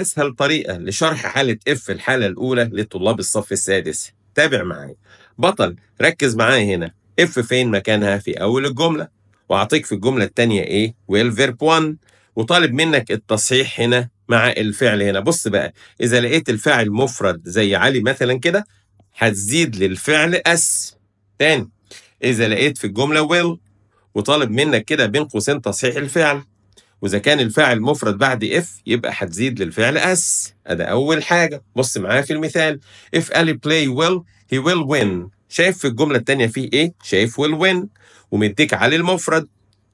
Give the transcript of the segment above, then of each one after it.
أسهل طريقة لشرح حالة اف الحالة الأولى لطلاب الصف السادس تابع معايا بطل ركز معايا هنا اف فين مكانها في أول الجملة وأعطيك في الجملة الثانية إيه والفيرب 1 وطالب منك التصحيح هنا مع الفعل هنا بص بقى إذا لقيت الفاعل مفرد زي علي مثلا كده هتزيد للفعل أس تاني إذا لقيت في الجملة ويل وطالب منك كده بين قوسين تصحيح الفعل واذا كان الفاعل مفرد بعد اف يبقى هتزيد للفعل اس ادي اول حاجه بص معايا في المثال اف الي بلاي ويل هي ويل وين شايف في الجمله التانية فيه ايه شايف ويل وين ومديك علي المفرد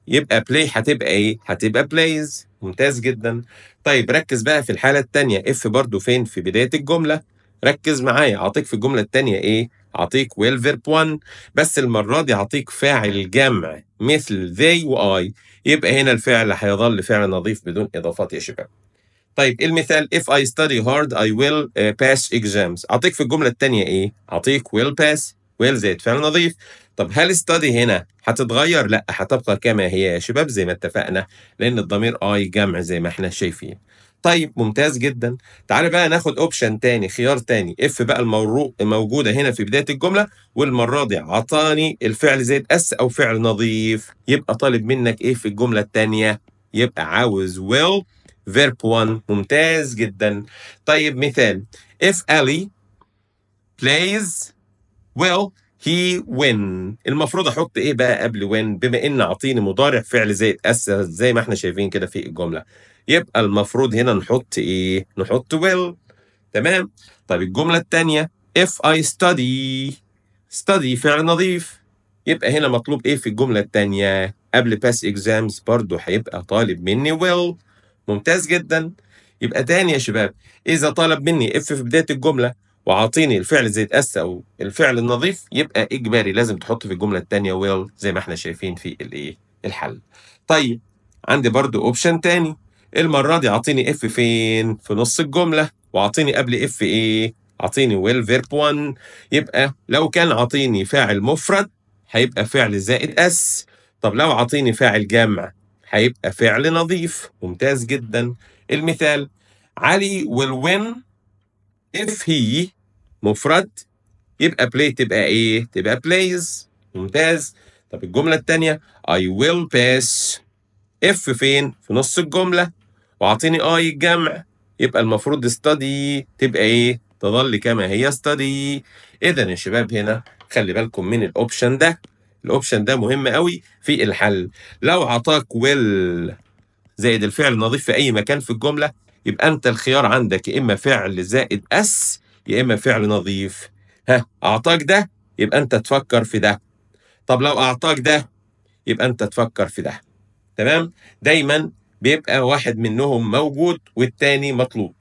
يبقى بلاي هتبقى ايه هتبقى بلايز ممتاز جدا طيب ركز بقى في الحاله التانية اف برضو فين في بدايه الجمله ركز معايا اعطيك في الجمله التانية ايه اعطيك ويل فيرب 1 بس المره دي اعطيك فاعل جمع مثل they واي يبقى هنا الفعل هيظل فعل نظيف بدون اضافات يا شباب طيب المثال if I study hard I will uh, pass exams أعطيك في الجملة التانية إيه؟ أعطيك will pass will زائد فعل نظيف طب هل ستادي هنا هتتغير؟ لا هتبقى كما هي يا شباب زي ما اتفقنا لان الضمير اي جمع زي ما احنا شايفين. طيب ممتاز جدا تعالى بقى ناخد اوبشن تاني خيار تاني اف بقى المورو موجوده هنا في بدايه الجمله والمره دي عطاني الفعل زائد اس او فعل نظيف يبقى طالب منك ايه في الجمله الثانيه يبقى عاوز will verb 1 ممتاز جدا طيب مثال if الي plays ويل هي وين المفروض احط ايه بقى قبل وين بما ان اعطيني مضارع فعل زي اس زي ما احنا شايفين كده في الجمله يبقى المفروض هنا نحط ايه نحط will تمام طيب الجمله الثانيه if I study study فعل نظيف يبقى هنا مطلوب ايه في الجمله الثانيه قبل باس اكزامز برضو هيبقى طالب مني will ممتاز جدا يبقى تاني يا شباب اذا طلب مني اف في بدايه الجمله وعاطيني الفعل زائد اس او الفعل النظيف يبقى اجباري لازم تحط في الجمله الثانيه ويل زي ما احنا شايفين في الايه الحل طيب عندي برضو اوبشن تاني المره دي عاطيني اف فين في نص الجمله وعاطيني قبل اف ايه عاطيني ويل فيرب 1 يبقى لو كان عاطيني فاعل مفرد هيبقى فعل زائد اس طب لو عاطيني فاعل جمع هيبقى فعل نظيف ممتاز جدا المثال علي will win اف هي مفرد يبقى بلاي تبقى ايه؟ تبقى بلايز ممتاز طب الجملة التانية I will pass اف فين؟ في نص الجملة واعطيني اي الجمع يبقى المفروض study تبقى ايه؟ تظل كما هي study اذا يا شباب هنا خلي بالكم من الاوبشن ده الاوبشن ده مهم قوي في الحل لو عطاك will زائد الفعل النظيف في اي مكان في الجمله يبقى انت الخيار عندك يا اما فعل زائد اس يا اما فعل نظيف ها اعطاك ده يبقى انت تفكر في ده طب لو اعطاك ده يبقى انت تفكر في ده تمام دايما بيبقى واحد منهم موجود والتاني مطلوب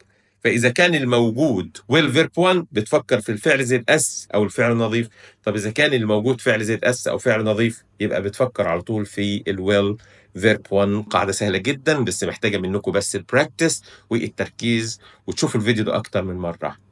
فاذا كان الموجود ويل فيرب 1 بتفكر في الفعل زد اس او الفعل النظيف طب اذا كان الموجود فعل زد اس او فعل نظيف يبقى بتفكر على طول في الويل فيرب 1 قاعده سهله جدا بس محتاجه منكم بس البراكتس والتركيز وتشوفوا الفيديو ده اكتر من مره